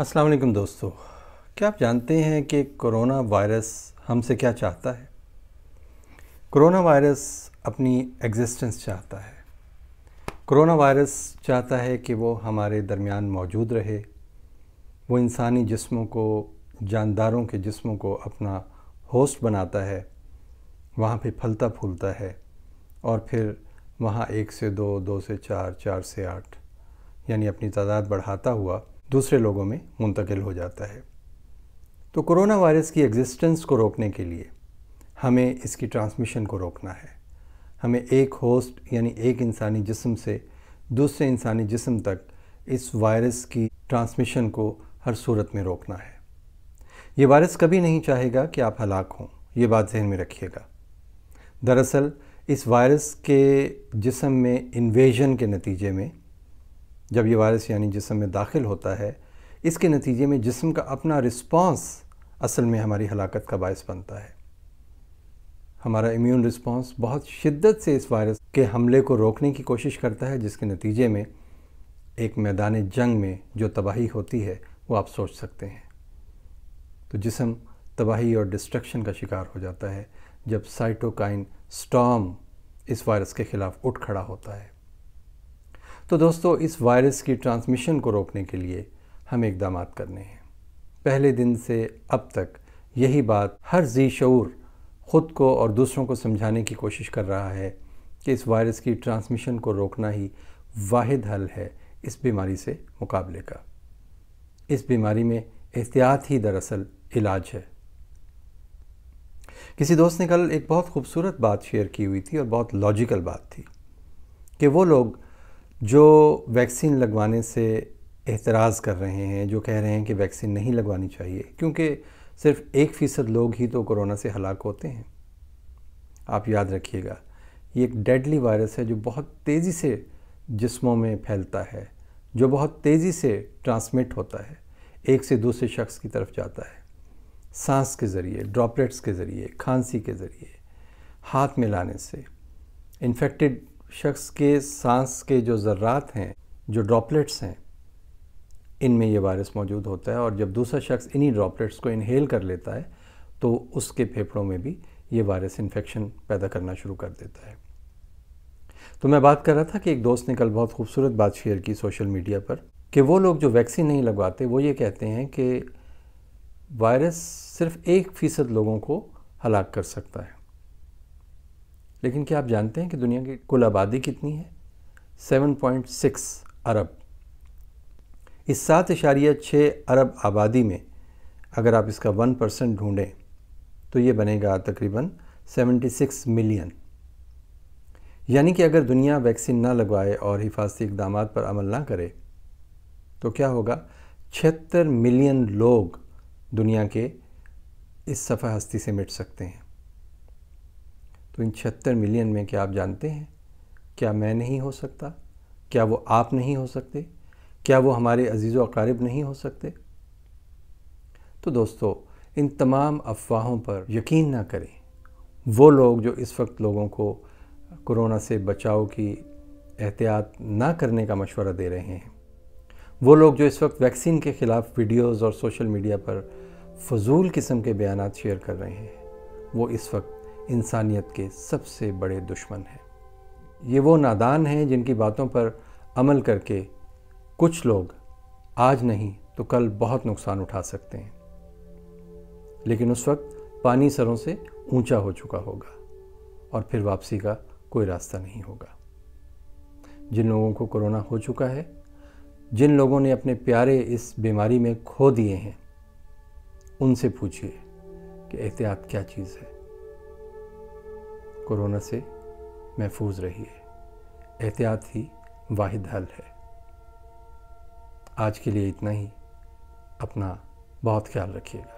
अस्सलाम वालेकुम दोस्तों क्या आप जानते हैं कि कोरोना वायरस हमसे क्या चाहता है कोरोना वायरस अपनी एग्जिस्टेंस चाहता है कोरोना वायरस चाहता है कि वो हमारे दरमियान मौजूद रहे वो इंसानी जिस्मों को जानदारों के जिस्मों को अपना होस्ट बनाता है वहाँ पे फलता फूलता है और फिर वहाँ एक से दो दो से चार चार से आठ यानी अपनी तादाद बढ़ाता हुआ दूसरे लोगों में मुंतकिल हो जाता है तो कोरोना वायरस की एग्जिस्टेंस को रोकने के लिए हमें इसकी ट्रांसमिशन को रोकना है हमें एक होस्ट यानी एक इंसानी जिसम से दूसरे इंसानी जिसम तक इस वायरस की ट्रांसमिशन को हर सूरत में रोकना है ये वायरस कभी नहीं चाहेगा कि आप हलाक हों ये बात जहन में रखिएगा दरअसल इस वायरस के जिसम में इन्वेजन के नतीजे में जब ये वायरस यानी जिसम में दाखिल होता है इसके नतीजे में जिसम का अपना रिस्पांस असल में हमारी हलाकत का बायस बनता है हमारा इम्यून रिस्पांस बहुत शिद्दत से इस वायरस के हमले को रोकने की कोशिश करता है जिसके नतीजे में एक मैदान जंग में जो तबाही होती है वो आप सोच सकते हैं तो जिसम तबाही और डिस्ट्रक्शन का शिकार हो जाता है जब साइटोकाइन स्टॉम इस वायरस के ख़िलाफ़ उठ खड़ा होता है तो दोस्तों इस वायरस की ट्रांसमिशन को रोकने के लिए हम इकदाम करने हैं पहले दिन से अब तक यही बात हर जी शूर ख़ुद को और दूसरों को समझाने की कोशिश कर रहा है कि इस वायरस की ट्रांसमिशन को रोकना ही वाहिद हल है इस बीमारी से मुकाबले का इस बीमारी में एहतियात ही दरअसल इलाज है किसी दोस्त ने कल एक बहुत खूबसूरत बात शेयर की हुई थी और बहुत लॉजिकल बात थी कि वो लोग जो वैक्सीन लगवाने से एतराज़ कर रहे हैं जो कह रहे हैं कि वैक्सीन नहीं लगवानी चाहिए क्योंकि सिर्फ एक फ़ीसद लोग ही तो कोरोना से हलाक होते हैं आप याद रखिएगा ये एक डेडली वायरस है जो बहुत तेज़ी से जिस्मों में फैलता है जो बहुत तेज़ी से ट्रांसमिट होता है एक से दूसरे शख्स की तरफ जाता है सांस के ज़रिए ड्रॉपलेट्स के ज़रिए खांसी के ज़रिए हाथ मिलाने से इन्फेक्टेड शख्स के सांस के जो ज़र्रात हैं जो ड्रॉपलेट्स हैं इनमें ये वायरस मौजूद होता है और जब दूसरा शख्स इन्हीं ड्रॉपलेट्स को इनहेल कर लेता है तो उसके फेफड़ों में भी ये वायरस इन्फेक्शन पैदा करना शुरू कर देता है तो मैं बात कर रहा था कि एक दोस्त ने कल बहुत खूबसूरत बात शेयर की सोशल मीडिया पर कि वो लोग जो वैक्सीन नहीं लगवाते वो ये कहते हैं कि वायरस सिर्फ एक फ़ीसद लोगों को हलाक कर सकता है लेकिन क्या आप जानते हैं कि दुनिया की कुल आबादी कितनी है 7.6 अरब इस सात इशारिया छः अरब आबादी में अगर आप इसका वन परसेंट ढूँढें तो ये बनेगा तकरीबन 76 मिलियन यानी कि अगर दुनिया वैक्सीन ना लगवाए और हिफाजती इकदाम पर अमल ना करे तो क्या होगा छिहत्तर मिलियन लोग दुनिया के इस सफ़ा हस्ती से मिट सकते हैं तो इन छिहत्तर मिलियन में क्या आप जानते हैं क्या मैं नहीं हो सकता क्या वो आप नहीं हो सकते क्या वो हमारे अजीज़ अकारब नहीं हो सकते तो दोस्तों इन तमाम अफवाहों पर यकीन ना करें वो लोग जो इस वक्त लोगों को कोरोना से बचाव की एहतियात ना करने का मशवरा दे रहे हैं वो लोग जो इस वक्त वैक्सीन के ख़िलाफ़ वीडियोस और सोशल मीडिया पर फजूल किस्म के बयान शेयर कर रहे हैं वो इस वक्त इंसानियत के सबसे बड़े दुश्मन हैं ये वो नादान हैं जिनकी बातों पर अमल करके कुछ लोग आज नहीं तो कल बहुत नुकसान उठा सकते हैं लेकिन उस वक्त पानी सरों से ऊंचा हो चुका होगा और फिर वापसी का कोई रास्ता नहीं होगा जिन लोगों को कोरोना हो चुका है जिन लोगों ने अपने प्यारे इस बीमारी में खो दिए हैं उनसे पूछिए कि एहतियात क्या चीज़ है कोरोना से महफूज रहिए एहतियात ही वाहिद हल है आज के लिए इतना ही अपना बहुत ख्याल रखिएगा